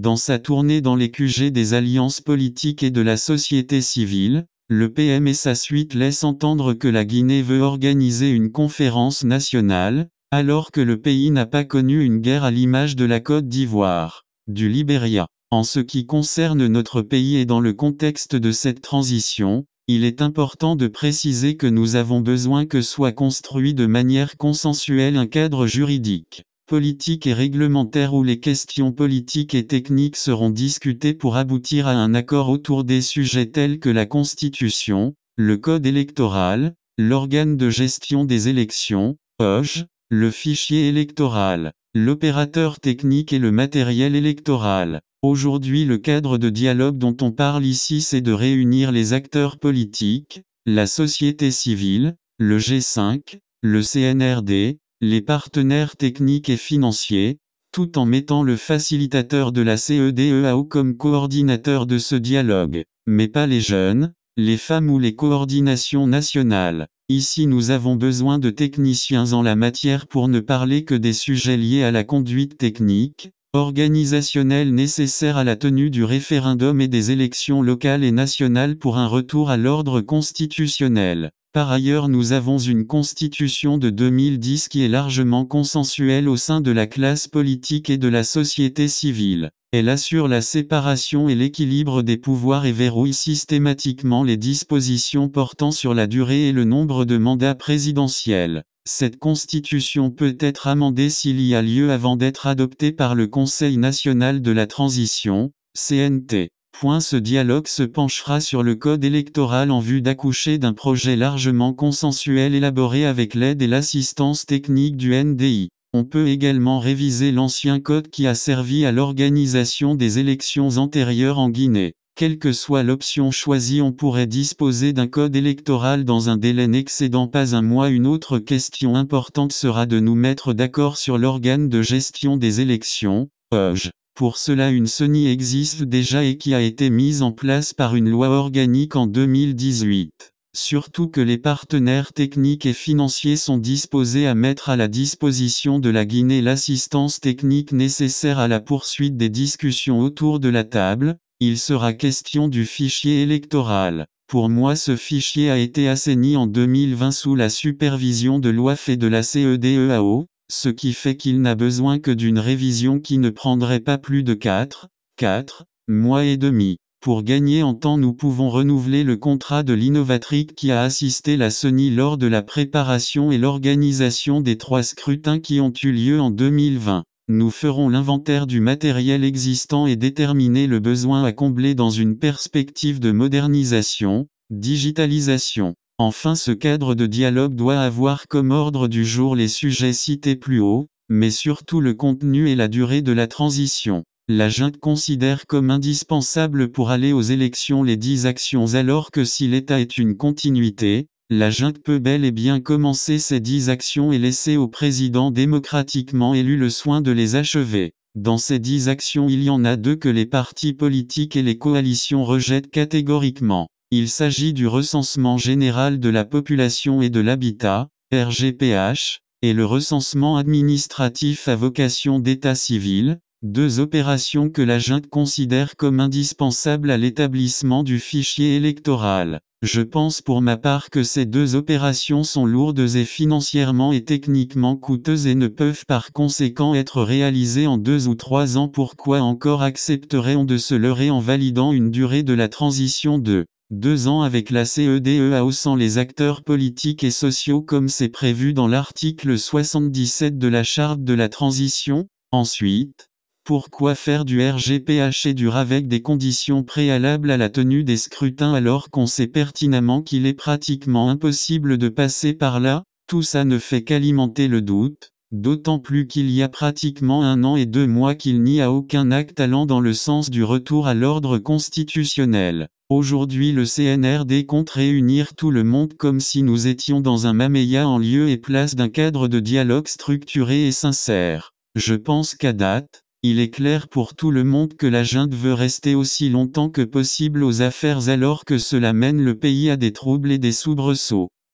Dans sa tournée dans les QG des alliances politiques et de la société civile, le PM et sa suite laissent entendre que la Guinée veut organiser une conférence nationale, alors que le pays n'a pas connu une guerre à l'image de la Côte d'Ivoire, du Libéria. En ce qui concerne notre pays et dans le contexte de cette transition, il est important de préciser que nous avons besoin que soit construit de manière consensuelle un cadre juridique. Politique et réglementaire où les questions politiques et techniques seront discutées pour aboutir à un accord autour des sujets tels que la Constitution, le Code électoral, l'organe de gestion des élections, OGE, le fichier électoral, l'opérateur technique et le matériel électoral. Aujourd'hui le cadre de dialogue dont on parle ici c'est de réunir les acteurs politiques, la société civile, le G5, le CNRD, les partenaires techniques et financiers, tout en mettant le facilitateur de la CEDEAO comme coordinateur de ce dialogue, mais pas les jeunes, les femmes ou les coordinations nationales. Ici nous avons besoin de techniciens en la matière pour ne parler que des sujets liés à la conduite technique, organisationnelle nécessaire à la tenue du référendum et des élections locales et nationales pour un retour à l'ordre constitutionnel. Par ailleurs nous avons une constitution de 2010 qui est largement consensuelle au sein de la classe politique et de la société civile. Elle assure la séparation et l'équilibre des pouvoirs et verrouille systématiquement les dispositions portant sur la durée et le nombre de mandats présidentiels. Cette constitution peut être amendée s'il y a lieu avant d'être adoptée par le Conseil national de la transition, CNT. Point ce dialogue se penchera sur le code électoral en vue d'accoucher d'un projet largement consensuel élaboré avec l'aide et l'assistance technique du NDI. On peut également réviser l'ancien code qui a servi à l'organisation des élections antérieures en Guinée. Quelle que soit l'option choisie, on pourrait disposer d'un code électoral dans un délai n'excédant pas un mois. Une autre question importante sera de nous mettre d'accord sur l'organe de gestion des élections, OGE. Pour cela une Sony existe déjà et qui a été mise en place par une loi organique en 2018. Surtout que les partenaires techniques et financiers sont disposés à mettre à la disposition de la Guinée l'assistance technique nécessaire à la poursuite des discussions autour de la table, il sera question du fichier électoral. Pour moi ce fichier a été assaini en 2020 sous la supervision de l'OIF et de la CEDEAO, ce qui fait qu'il n'a besoin que d'une révision qui ne prendrait pas plus de 4, 4 mois et demi. Pour gagner en temps, nous pouvons renouveler le contrat de l'innovatrique qui a assisté la Sony lors de la préparation et l'organisation des trois scrutins qui ont eu lieu en 2020. Nous ferons l'inventaire du matériel existant et déterminer le besoin à combler dans une perspective de modernisation, digitalisation, Enfin ce cadre de dialogue doit avoir comme ordre du jour les sujets cités plus haut, mais surtout le contenu et la durée de la transition. La junte considère comme indispensable pour aller aux élections les dix actions alors que si l'État est une continuité, la junte peut bel et bien commencer ces dix actions et laisser au président démocratiquement élu le soin de les achever. Dans ces dix actions il y en a deux que les partis politiques et les coalitions rejettent catégoriquement. Il s'agit du recensement général de la population et de l'habitat, RGPH, et le recensement administratif à vocation d'état civil, deux opérations que la junte considère comme indispensables à l'établissement du fichier électoral. Je pense pour ma part que ces deux opérations sont lourdes et financièrement et techniquement coûteuses et ne peuvent par conséquent être réalisées en deux ou trois ans. Pourquoi encore accepterait-on de se leurrer en validant une durée de la transition de deux ans avec la CEDE haussant e les acteurs politiques et sociaux comme c'est prévu dans l'article 77 de la Charte de la Transition. Ensuite, pourquoi faire du RGPH et du avec des conditions préalables à la tenue des scrutins alors qu'on sait pertinemment qu'il est pratiquement impossible de passer par là Tout ça ne fait qu'alimenter le doute, d'autant plus qu'il y a pratiquement un an et deux mois qu'il n'y a aucun acte allant dans le sens du retour à l'ordre constitutionnel. Aujourd'hui le CNRD compte réunir tout le monde comme si nous étions dans un mameya en lieu et place d'un cadre de dialogue structuré et sincère. Je pense qu'à date, il est clair pour tout le monde que la junte veut rester aussi longtemps que possible aux affaires alors que cela mène le pays à des troubles et des soubresauts.